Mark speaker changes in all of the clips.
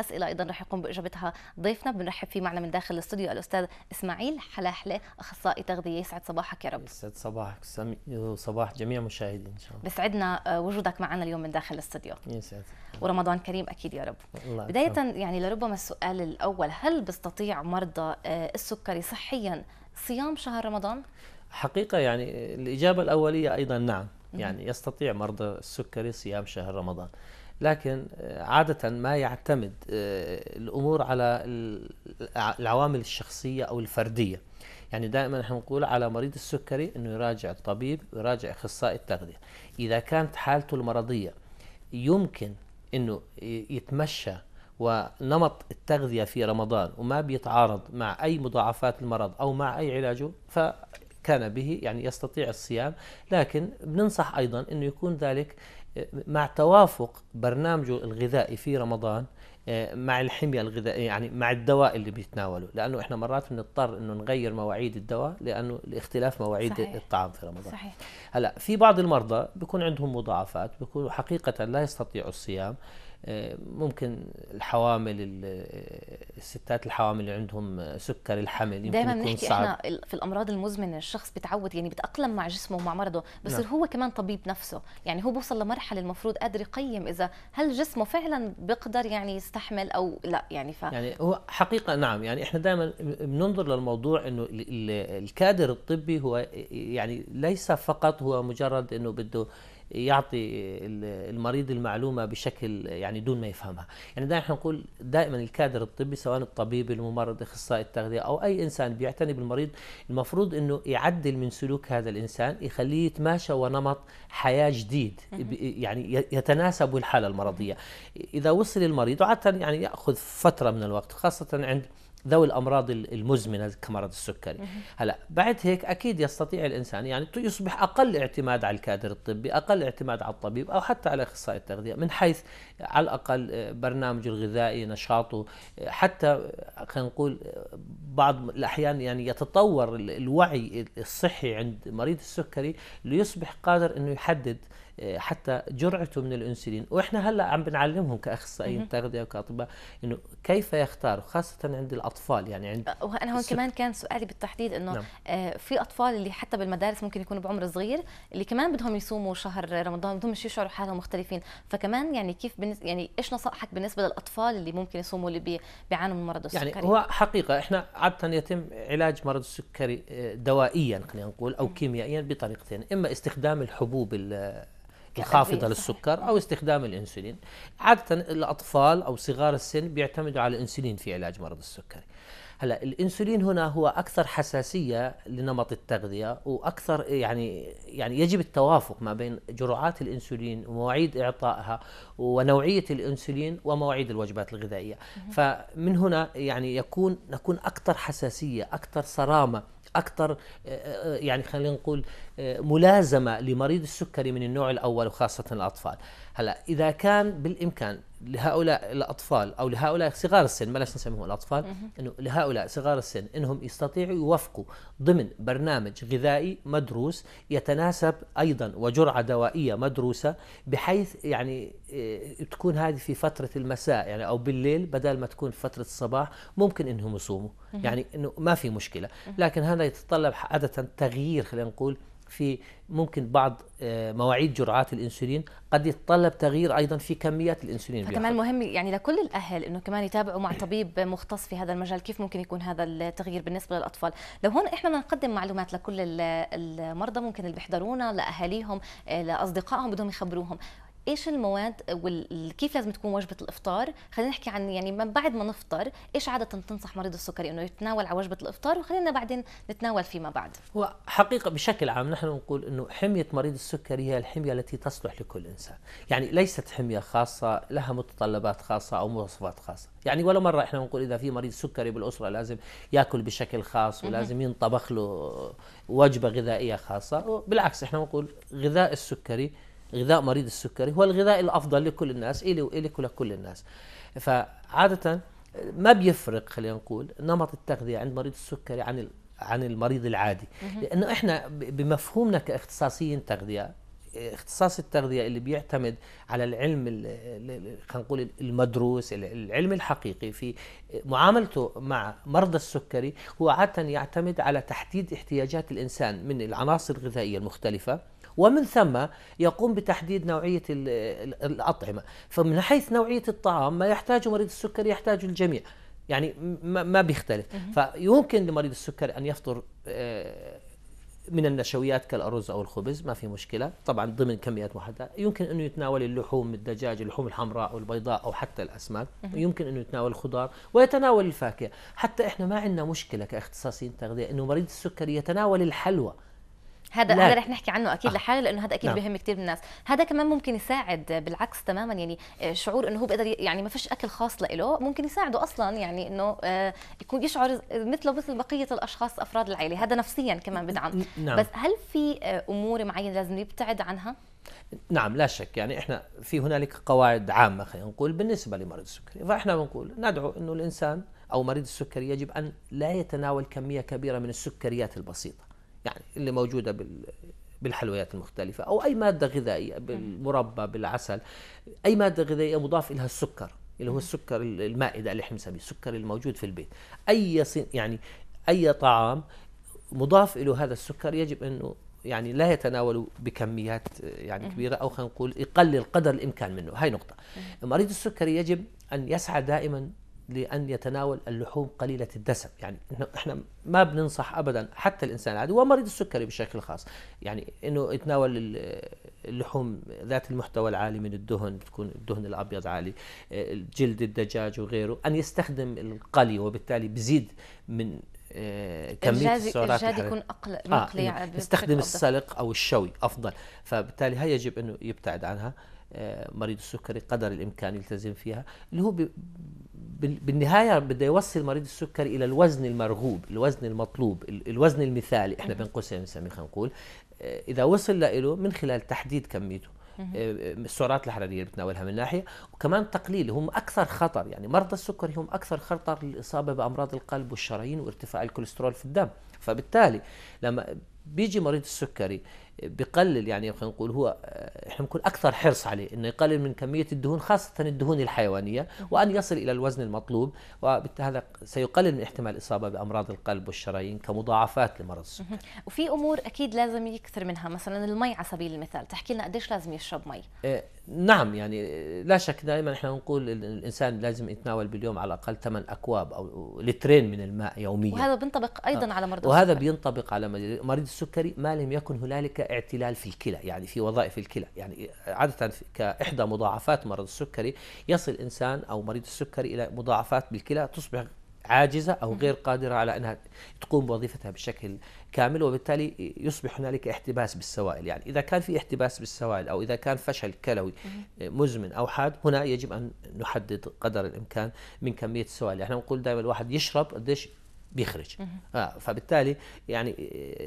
Speaker 1: اسئله ايضا رح يقوم باجابتها ضيفنا بنرحب فيه معنا من داخل الاستوديو الاستاذ اسماعيل حلاحله اخصائي تغذيه يسعد صباحك يا رب
Speaker 2: يسعد صباحك وصباح جميع مشاهدي ان شاء الله
Speaker 1: بسعدنا آه، وجودك معنا اليوم من داخل الاستوديو يسعد ورمضان كريم اكيد يا رب الله بدايه أكبر. يعني لربما السؤال الاول هل بيستطيع مرضى آه، السكري صحيا صيام شهر رمضان
Speaker 2: حقيقه يعني الاجابه الاوليه ايضا نعم يعني يستطيع مرضى السكري صيام شهر رمضان لكن آه، عادة ما يعتمد آه، الأمور على العوامل الشخصية أو الفردية يعني دائما نحن نقول على مريض السكري أنه يراجع الطبيب ويراجع أخصائي التغذية إذا كانت حالته المرضية يمكن أنه يتمشى ونمط التغذية في رمضان وما بيتعارض مع أي مضاعفات المرض أو مع أي علاجه ف كان به يعني يستطيع الصيام لكن بننصح أيضا أنه يكون ذلك مع توافق برنامجه الغذائي في رمضان آه، مع الحميه الغذائيه يعني مع الدواء اللي بيتناوله لانه احنا مرات بنضطر انه نغير مواعيد الدواء لانه لاختلاف مواعيد صحيح. الطعام في رمضان صحيح. هلا في بعض المرضى بيكون عندهم مضاعفات بيكونوا حقيقه لا يستطيعوا الصيام ممكن الحوامل الستات الحوامل اللي عندهم سكر الحمل يمكن دايما بنحكي احنا
Speaker 1: في الامراض المزمنه الشخص بتعود يعني بتاقلم مع جسمه ومع مرضه بصير نعم. هو كمان طبيب نفسه يعني هو بوصل لمرحله المفروض قادر يقيم اذا هل جسمه فعلا بيقدر يعني يستحمل او لا يعني ف يعني
Speaker 2: هو حقيقه نعم يعني احنا دائما بننظر للموضوع انه الكادر الطبي هو يعني ليس فقط هو مجرد انه بده يعطي المريض المعلومه بشكل يعني دون ما يفهمها يعني دائما نقول دائما الكادر الطبي سواء الطبيب الممرض اخصائي التغذيه او اي انسان بيعتني بالمريض المفروض انه يعدل من سلوك هذا الانسان يخليه يتماشى ونمط حياه جديد يعني يتناسب الحاله المرضيه اذا وصل المريض وعاده يعني ياخذ فتره من الوقت خاصه عند ذوي الامراض المزمنه كمرض السكري هلا بعد هيك اكيد يستطيع الانسان يعني يصبح اقل اعتماد على الكادر الطبي اقل اعتماد على الطبيب او حتى على اخصائي التغذيه من حيث على الاقل آه، برنامجه الغذائي نشاطه آه، حتى آه، خلينا نقول بعض الاحيان يعني يتطور الوعي الصحي عند مريض السكري ليصبح قادر انه يحدد إيه، حتى جرعته من الانسولين واحنا هلا عم بنعلمهم كاخصائيين تغذيه وكاطباء انه كيف يختاروا خاصه عند الاطفال يعني عند أه،
Speaker 1: وانا هون كمان كان سؤالي بالتحديد انه نعم. إيه، في اطفال اللي حتى بالمدارس ممكن يكونوا بعمر صغير اللي كمان بدهم يصوموا شهر رمضان بدهم يشعروا حالهم مختلفين فكمان يعني كيف بنس... يعني ايش نصائحك بالنسبه للاطفال اللي ممكن يصوموا اللي بي... بيعانوا من مرض يعني السكري يعني هو
Speaker 2: حقيقه احنا عاده يتم علاج مرض السكري إيه، دوائيا خلينا نقول او كيميائيا بطريقتين اما استخدام الحبوب الخافضة للسكر أو استخدام الأنسولين عادة الأطفال أو صغار السن بيعتمدوا على الأنسولين في علاج مرض السكري هلا الانسولين هنا هو اكثر حساسيه لنمط التغذيه واكثر يعني يعني يجب التوافق ما بين جرعات الانسولين ومواعيد اعطائها ونوعيه الانسولين ومواعيد الوجبات الغذائيه فمن هنا يعني يكون نكون اكثر حساسيه اكثر صرامه اكثر آه، آه، يعني خلينا نقول ملازمه لمريض السكري من النوع الاول وخاصه الاطفال هلا اذا كان بالامكان لهؤلاء الاطفال او لهؤلاء صغار السن بلاش نسميهم الاطفال انه لهؤلاء صغار السن انهم يستطيعوا يوفقوا ضمن برنامج غذائي مدروس يتناسب ايضا وجرعه دوائيه مدروسه بحيث يعني آه، تكون هذه في فتره المساء يعني او بالليل بدل ما تكون في فتره الصباح ممكن انهم يصوموا يعني انه ما في مشكله لكن هذا يتطلب عاده تغيير خلينا نقول في ممكن بعض آه، مواعيد جرعات الانسولين قد يتطلب تغيير ايضا في كميات الانسولين كمان
Speaker 1: مهم يعني لكل الاهل انه كمان يتابعوا مع طبيب مختص في هذا المجال كيف ممكن يكون هذا التغيير بالنسبه للاطفال لو هون احنا بدنا نقدم معلومات لكل المرضى ممكن اللي بيحضرونا لاهاليهم آه، لاصدقائهم بدهم يخبروهم ايش المواد وكيف لازم تكون وجبه الافطار خلينا نحكي عن يعني من بعد ما نفطر ايش عاده تنصح مريض السكري انه يتناول على وجبه الافطار وخلينا بعدين نتناول فيما بعد هو
Speaker 2: حقيقه بشكل عام نحن نقول انه حميه مريض السكري هي الحميه التي تصلح لكل انسان يعني ليست حميه خاصه لها متطلبات خاصه او مواصفات خاصه يعني ولا مره احنا نقول اذا في مريض سكري بالاسره لازم ياكل بشكل خاص ولازم ينطبخ له وجبه غذائيه خاصه بالعكس احنا نقول غذاء السكري غذاء مريض السكري هو الغذاء الافضل لكل الناس الي والك ولكل الناس فعاده ما بيفرق خلينا نقول نمط التغذيه عند مريض السكري عن عن المريض العادي لانه احنا بمفهومنا كاختصاصيين تغذيه اختصاص التغذيه اللي بيعتمد على العلم خلينا نقول المدروس العلم الحقيقي في معاملته مع مرضى السكري هو عاده يعتمد على تحديد احتياجات الانسان من العناصر الغذائيه المختلفه ومن ثم يقوم بتحديد نوعية الأطعمة فمن حيث نوعية الطعام ما يحتاجه مريض السكري يحتاجه الجميع يعني ما بيختلف فيمكن لمريض السكري أن يفطر آه، من النشويات كالأرز أو الخبز ما في مشكلة طبعا ضمن كميات محددة يمكن أنه يتناول اللحوم الدجاج اللحوم الحمراء أو البيضاء أو حتى الأسماك يمكن أنه يتناول الخضار ويتناول الفاكهة حتى إحنا ما عندنا مشكلة كاختصاصيين تغذية أنه مريض السكري يتناول الحلوى
Speaker 1: هذا هذا رح نحكي عنه اكيد آه. لحاله لانه هذا اكيد نعم. بهم كثير من الناس هذا كمان ممكن يساعد بالعكس تماما يعني آه، شعور انه هو بيقدر يعني ما فيش اكل خاص له ممكن يساعده اصلا يعني انه آه، يكون يشعر مثله مثل بقيه الاشخاص افراد العائله هذا نفسيا كمان بدعم نعم. بس هل في آه، امور معينه لازم يبتعد عنها
Speaker 2: نعم لا شك يعني احنا في هنالك قواعد عامه خلينا نقول بالنسبه لمرض السكري فاحنا بنقول ندعو انه الانسان او مريض السكري يجب ان لا يتناول كميه كبيره من السكريات البسيطه يعني اللي موجوده بال بالحلويات المختلفة أو أي مادة غذائية بالمربى بالعسل أي مادة غذائية مضاف إلها السكر اللي هو السكر المائدة اللي احنا بنسميه السكر الموجود في البيت أي يعني أي طعام مضاف إلى هذا السكر يجب أنه يعني لا يتناوله بكميات يعني كبيرة أو خلينا نقول يقلل قدر الإمكان منه هاي نقطة مريض السكري يجب أن يسعى دائما لأن يتناول اللحوم قليلة الدسم يعني إحنا ما بننصح أبدا حتى الإنسان العادي ومريض السكري بشكل خاص يعني أنه يتناول اللحوم ذات المحتوى العالي من الدهن تكون الدهن الأبيض عالي جلد الدجاج وغيره أن يستخدم القلي وبالتالي بزيد من آه، كمية السعرات الإرشاد يكون أقل مقلي آه استخدم السلق أو الشوي أفضل فبالتالي هي يجب أنه يبتعد عنها مريض السكري قدر الامكان يلتزم فيها اللي هو بالنهايه بده يوصل مريض السكري الى الوزن المرغوب الوزن المطلوب الوزن المثالي احنا بين قوسين بنسميه خلينا نقول آه، اذا وصل له من خلال تحديد كميته آه، آه، السعرات الحراريه اللي بتناولها من ناحيه وكمان تقليل هم اكثر خطر يعني مرضى السكري هم اكثر خطر للاصابه بامراض القلب والشرايين وارتفاع الكوليسترول في الدم فبالتالي لما بيجي مريض السكري بقلل يعني خلينا نقول هو آه، احنا بنكون اكثر حرص عليه انه يقلل من كميه الدهون خاصه الدهون الحيوانيه وان يصل الى الوزن المطلوب وبالتالي سيقلل من احتمال الاصابه بامراض القلب والشرايين كمضاعفات لمرض السكر.
Speaker 1: وفي امور اكيد لازم يكثر منها مثلا المي على سبيل المثال، تحكي لنا قديش لازم يشرب مي؟
Speaker 2: آه، نعم يعني لا شك دائما احنا نقول الانسان لازم يتناول باليوم على الاقل 8 اكواب او لترين من الماء يوميا وهذا
Speaker 1: بينطبق ايضا آه. على مرضى وهذا السكري.
Speaker 2: بينطبق على مريض السكري ما لم يكن هنالك اعتلال في الكلى يعني في وظائف الكلى يعني عاده كاحدى مضاعفات مرض السكري يصل الانسان او مريض السكري الى مضاعفات بالكلى تصبح عاجزه او غير قادره على انها تقوم بوظيفتها بشكل كامل وبالتالي يصبح هنالك احتباس بالسوائل يعني إذا كان في احتباس بالسوائل أو إذا كان فشل كلوي مزمن أو حاد هنا يجب أن نحدد قدر الإمكان من كمية السوائل احنا نقول دائما الواحد يشرب قديش بيخرج آه فبالتالي يعني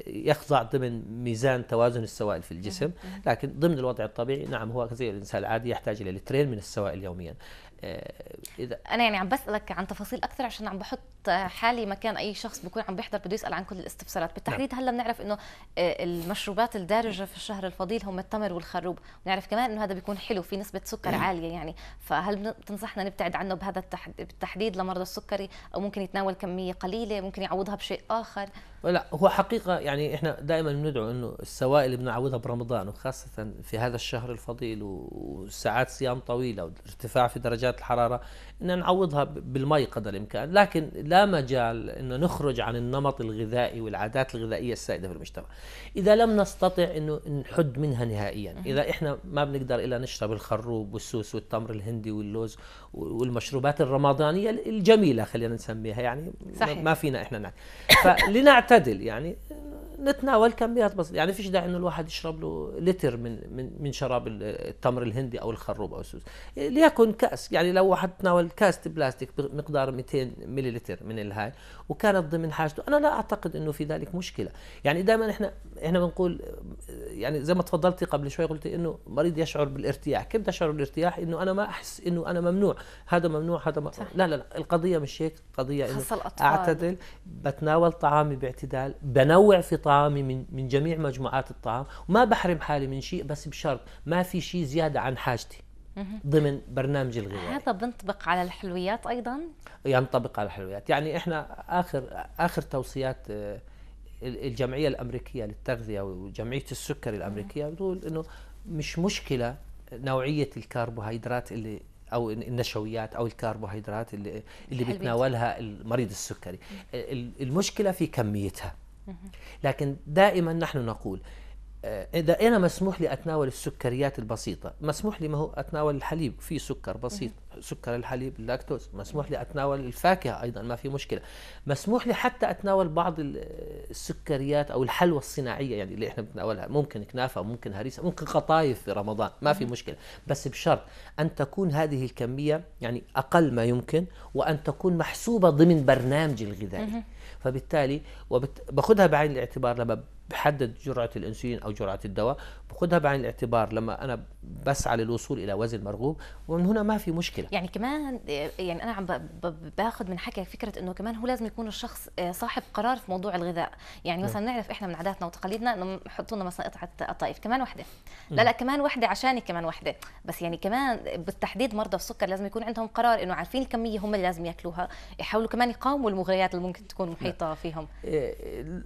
Speaker 2: يخضع ضمن ميزان توازن السوائل في الجسم لكن ضمن الوضع الطبيعي نعم هو زي الانسان العادي يحتاج الى لترين من السوائل يوميا آه اذا
Speaker 1: انا يعني عم بسالك عن تفاصيل اكثر عشان عم بحط حالي مكان اي شخص بكون عم بيحضر بده يسال عن كل الاستفسارات بالتحديد نعم. هلا بنعرف انه آه، المشروبات الدارجه في الشهر الفضيل هم التمر والخروب بنعرف كمان انه هذا بيكون حلو في نسبه سكر نعم. عاليه يعني فهل بتنصحنا نبتعد عنه بهذا بالتحديد لمرضى السكري او ممكن يتناول كميه قليله ممكن يعوضها بشيء اخر
Speaker 2: لا هو حقيقه يعني احنا دائما بندعو انه السوائل اللي بنعوضها برمضان وخاصه في هذا الشهر الفضيل وساعات صيام طويله وارتفاع في درجات الحراره ان نعوضها بالمي قدر الامكان لكن لا لا مجال انه نخرج عن النمط الغذائي والعادات الغذائيه السائده في المجتمع اذا لم نستطع انه نحد منها نهائيا اذا احنا ما بنقدر الا نشرب الخروب والسوس والتمر الهندي واللوز والمشروبات الرمضانيه الجميله خلينا نسميها يعني صحيح. ما فينا احنا نعمل فلنعتدل يعني نتناول كميات بسيطه يعني فيش داعي انه الواحد يشرب له لتر من من من شراب التمر الهندي او الخروب او السوس ليكن كاس يعني لو واحد تناول كاس بلاستيك بمقدار 200 ملي من الهاي وكانت ضمن حاجته انا لا اعتقد انه في ذلك مشكله يعني دائما احنا احنا بنقول يعني زي ما تفضلتي قبل شوي قلتي انه مريض يشعر بالارتياح كيف بدي اشعر بالارتياح انه انا ما احس انه انا ممنوع هذا ممنوع هذا ممنوع. صح. لا لا لا القضيه مش هيك القضيه انه اعتدل بتناول طعامي باعتدال بنوع في طعامي من من جميع مجموعات الطعام وما بحرم حالي من شيء بس بشرط ما في شيء زياده عن حاجتي ضمن برنامج الغذائي
Speaker 1: هذا بنطبق على الحلويات ايضا
Speaker 2: ينطبق على الحلويات يعني احنا اخر اخر توصيات آه، الجمعيه الامريكيه للتغذيه وجمعيه السكري الامريكيه بتقول انه مش مشكله نوعيه الكربوهيدرات اللي او النشويات او الكربوهيدرات اللي اللي بيتناولها المريض السكري المشكله في كميتها لكن دائما نحن نقول آه، اذا انا مسموح لي اتناول السكريات البسيطه مسموح لي ما هو اتناول الحليب في سكر بسيط سكر الحليب اللاكتوز مسموح لي اتناول الفاكهه ايضا ما في مشكله مسموح لي حتى اتناول بعض السكريات او الحلوى الصناعيه يعني اللي احنا بنتناولها ممكن كنافه ممكن هريسه ممكن قطايف في رمضان ما في مشكله بس بشرط ان تكون هذه الكميه يعني اقل ما يمكن وان تكون محسوبه ضمن برنامجي الغذائي فبالتالي وبت... باخذها بعين الاعتبار لما بحدد جرعه الانسولين او جرعه الدواء بخذها بعين الاعتبار لما انا بسعى للوصول الى وزن مرغوب ومن هنا ما في مشكله
Speaker 1: يعني كمان يعني انا عم باخذ من حكي فكره انه كمان هو لازم يكون الشخص آه، صاحب قرار في موضوع الغذاء يعني مثلا نعم. نعرف احنا من عاداتنا وتقاليدنا انه حطوا لنا مثلا قطعه قطايف كمان وحده نعم. لا لا كمان وحده عشاني كمان وحده بس يعني كمان بالتحديد مرضى السكر لازم يكون عندهم قرار انه عارفين الكميه هم اللي لازم ياكلوها يحاولوا كمان يقاوموا المغريات اللي ممكن تكون نعم. محيطه فيهم
Speaker 2: آه،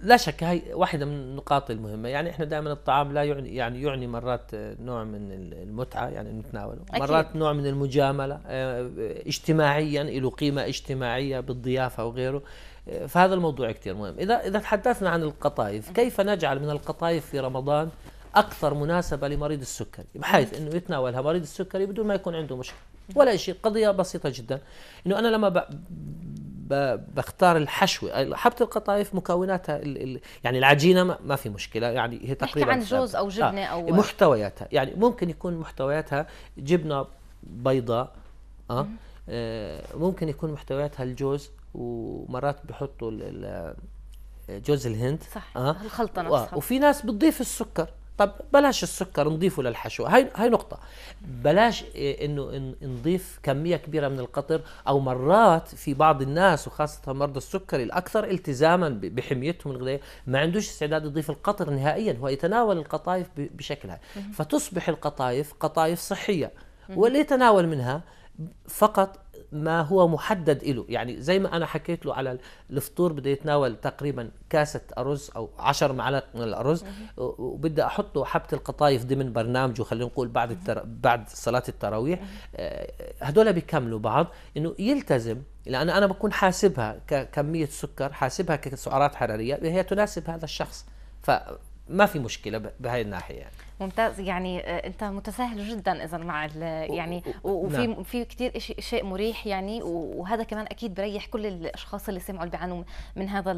Speaker 2: لا شك هي واحده من النقاط المهمه يعني احنا دائما الطعام لا يعني يعني, يعني مرات نوع من المتعه يعني نتناوله أكيد. مرات نوع من المجامله آه، اجتماعيا له قيمه اجتماعيه بالضيافه وغيره آه، فهذا الموضوع كثير مهم اذا اذا تحدثنا عن القطايف كيف نجعل من القطايف في رمضان اكثر مناسبه لمريض السكري بحيث انه يتناولها مريض السكري بدون ما يكون عنده مشكله ولا شيء قضيه بسيطه جدا انه انا لما بختار الحشوه حبه القطايف مكوناتها ال ال يعني العجينه ما في مشكله يعني هي تقريبا عن جوز او آه، جبنه آه او محتوياتها يعني ممكن يكون محتوياتها جبنه بيضاء آه،, آه ممكن يكون محتوياتها الجوز ومرات بحطوا جوز الهند صح آه الخلطه نفسها وفي ناس بتضيف السكر طب بلاش السكر نضيفه للحشو هاي هاي نقطه بلاش إيه، انه نضيف كميه كبيره من القطر او مرات في بعض الناس وخاصه مرضى السكري الاكثر التزاما بحميتهم الغذائيه ما عندوش استعداد يضيف القطر نهائيا هو يتناول القطايف بشكلها فتصبح القطايف قطايف صحيه واللي يتناول منها فقط ما هو محدد له يعني زي ما انا حكيت له على الفطور بدي يتناول تقريبا كاسه ارز او 10 معالق من الارز وبدي احطه حبه القطايف ضمن برنامجه خلينا نقول بعد التر... بعد صلاه التراويح آه، هدول بيكملوا بعض انه يلتزم لان انا بكون حاسبها ككميه سكر حاسبها كسعرات حراريه هي تناسب هذا الشخص فما في مشكله بهاي الناحيه يعني.
Speaker 1: ممتاز يعني آه، انت متساهل جدا اذا مع يعني وفي نعم. في كثير شيء شيء مريح يعني وهذا كمان اكيد بريح كل الاشخاص اللي سمعوا اللي بيعانوا من هذا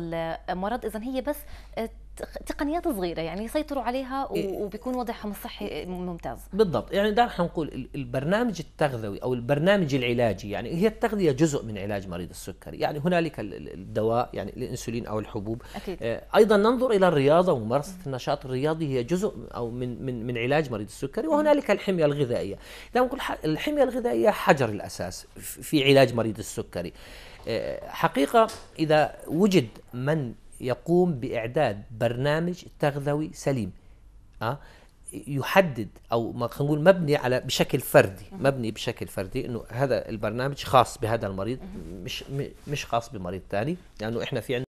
Speaker 1: المرض اذا هي بس آه، تقنيات صغيره يعني يسيطروا عليها إيه. وبيكون وضعهم الصحي ممتاز
Speaker 2: بالضبط يعني دائما حنقول البرنامج التغذوي او البرنامج العلاجي يعني هي التغذيه جزء من علاج مريض السكري يعني هنالك الدواء يعني الانسولين او الحبوب أكيد. آه، ايضا ننظر الى الرياضه وممارسه النشاط الرياضي هي جزء او من من من علاج مريض السكري وهنالك الحميه الغذائيه دائما نقول الحميه الغذائيه حجر الاساس في علاج مريض السكري آه، حقيقه اذا وجد من يقوم باعداد برنامج تغذوي سليم أه؟ يحدد او ما نقول مبني على بشكل فردي مبني بشكل فردي انه هذا البرنامج خاص بهذا المريض مش مش خاص بمريض ثاني لانه يعني احنا في عندنا